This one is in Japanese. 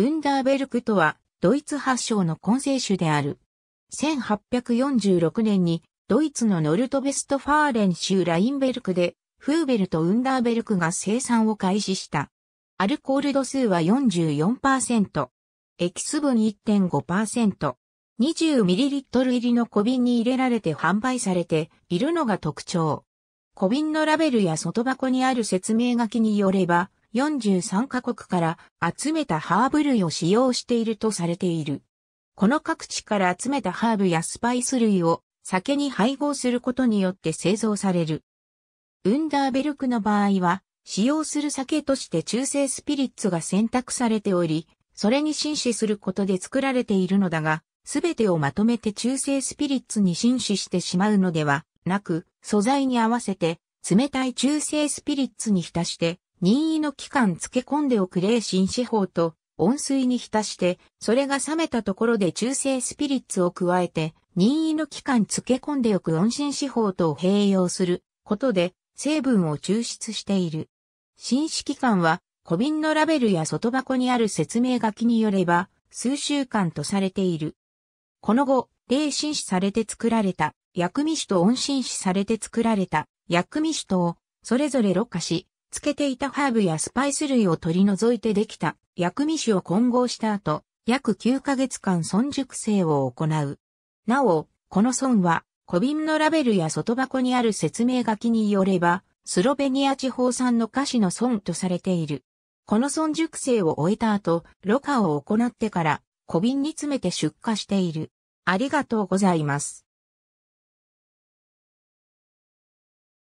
ウンダーベルクとは、ドイツ発祥の混成種である。1846年に、ドイツのノルトベストファーレン州ラインベルクで、フーベルとウンダーベルクが生産を開始した。アルコール度数は44%、エキス分1.5%、20ml 入りの小瓶に入れられて販売されているのが特徴。小瓶のラベルや外箱にある説明書きによれば、43カ国から集めたハーブ類を使用しているとされている。この各地から集めたハーブやスパイス類を酒に配合することによって製造される。ウンダーベルクの場合は、使用する酒として中性スピリッツが選択されており、それに紳士することで作られているのだが、すべてをまとめて中性スピリッツに紳士してしまうのではなく、素材に合わせて冷たい中性スピリッツに浸して任意の期間漬け込んでおく霊神四方と温水に浸して、それが冷めたところで中性スピリッツを加えて、任意の期間漬け込んでおく温神四方とを併用することで成分を抽出している。新期間は小瓶のラベルや外箱にある説明書きによれば数週間とされている。この後、霊神視されて作られた薬味酒と温神視されて作られた薬味酒とをそれぞれろ過し、つけていたハーブやスパイス類を取り除いてできた薬味酒を混合した後、約9ヶ月間損熟成を行う。なお、この損は、小瓶のラベルや外箱にある説明書きによれば、スロベニア地方産の菓子の損とされている。この損熟成を終えた後、ろ過を行ってから、小瓶に詰めて出荷している。ありがとうございます。